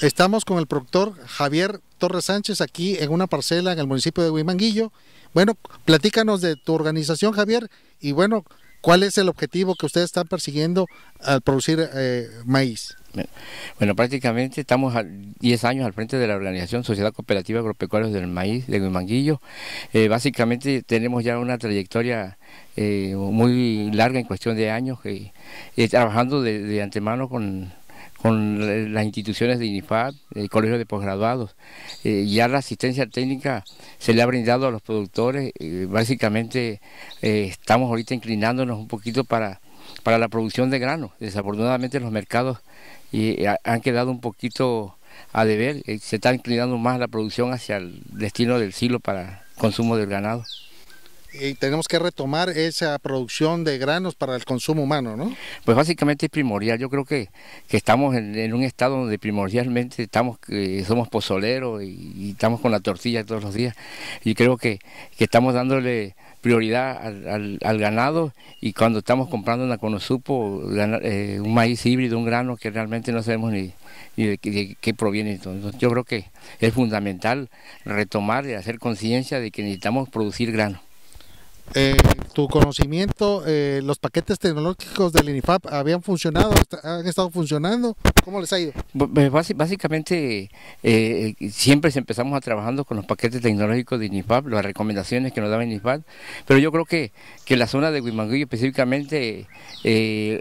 Estamos con el productor Javier Torres Sánchez aquí en una parcela en el municipio de Huimanguillo. Bueno, platícanos de tu organización, Javier, y bueno, ¿cuál es el objetivo que ustedes están persiguiendo al producir eh, maíz? Bueno, prácticamente estamos 10 años al frente de la organización Sociedad Cooperativa Agropecuarios del Maíz de Huimanguillo. Eh, básicamente tenemos ya una trayectoria eh, muy larga en cuestión de años, que trabajando de, antemano con con eh, las instituciones de INIFAD, el Colegio de Posgraduados. Eh, ya la asistencia técnica se le ha brindado a los productores. Eh, básicamente estamos ahorita inclinándonos un poquito para, para la producción de grano. Desafortunadamente los mercados han quedado un poquito a deber. se está inclinando más la producción hacia el destino del silo para consumo del ganado y tenemos que retomar esa producción de granos para el consumo humano, ¿no? Pues básicamente es primordial. Yo creo que, que estamos en, un estado donde primordialmente estamos, somos pozoleros y, estamos con la tortilla todos los días. Y creo que, estamos dándole prioridad al, ganado y cuando estamos comprando una Conosupo eh, un maíz híbrido, un grano que realmente no sabemos ni, de, qué proviene. Entonces, yo creo que es fundamental retomar y hacer conciencia de que necesitamos producir grano eh, tu conocimiento, eh, los paquetes tecnológicos del INIFAP habían funcionado, han estado funcionando, ¿cómo les ha ido? Eh, básicamente, eh, eh siempre empezamos a trabajando con los paquetes tecnológicos de INIFAP, las recomendaciones que nos daba INIFAP, pero yo creo que, que la zona de Huimangui específicamente,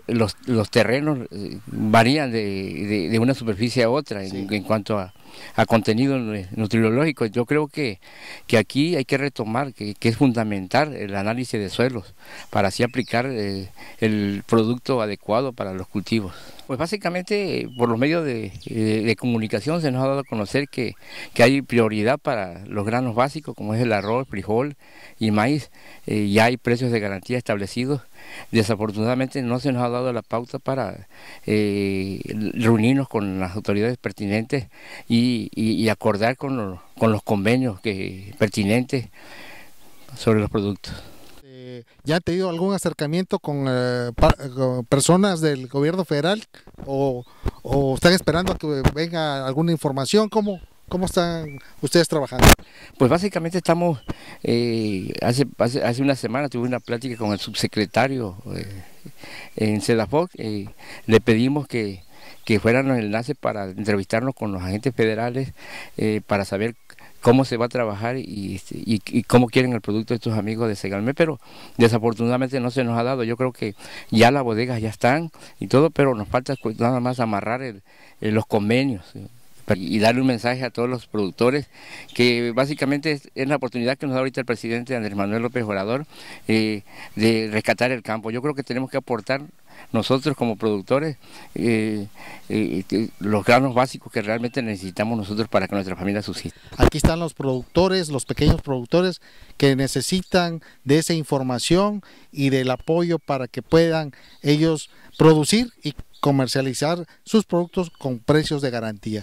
los, los terrenos varían de, una superficie a otra en cuanto a a contenido nutriológico. Yo creo que, que aquí hay que retomar, que, que es fundamental el análisis de suelos para así aplicar eh, el producto adecuado para los cultivos. Pues básicamente por los medios de, comunicación se nos ha dado a conocer que, hay prioridad para los granos básicos como es el arroz, frijol y maíz. Eh, y hay precios de garantía establecidos. Desafortunadamente no se nos ha dado la pauta para eh, reunirnos con las autoridades pertinentes y, acordar con los, convenios pertinentes sobre los productos. ¿Ya ha tenido algún acercamiento eh, con, personas del gobierno federal o, están esperando a que venga alguna información? ¿Cómo, cómo están ustedes trabajando? Pues básicamente estamos, eh, hace, hace, una semana tuve una plática con el subsecretario eh, en en y le pedimos que, que fueran los enlaces para entrevistarnos con los agentes federales para saber cómo se va a trabajar y, este, cómo quieren el producto de estos amigos de Segalmé, pero desafortunadamente no se nos ha dado. Yo creo que ya las bodegas ya están y todo, pero nos falta nada más amarrar eh, los convenios eh, y darle un mensaje a todos los productores, que básicamente es, la oportunidad que nos da ahorita el presidente Andrés Manuel López Obrador eh, de rescatar el campo. Yo creo que tenemos que aportar nosotros como productores eh, eh, eh, los granos básicos que realmente necesitamos nosotros para que nuestra familia subsista. Aquí están los productores, los pequeños productores que necesitan de esa información y del apoyo para que puedan ellos producir y comercializar sus productos con precios de garantía.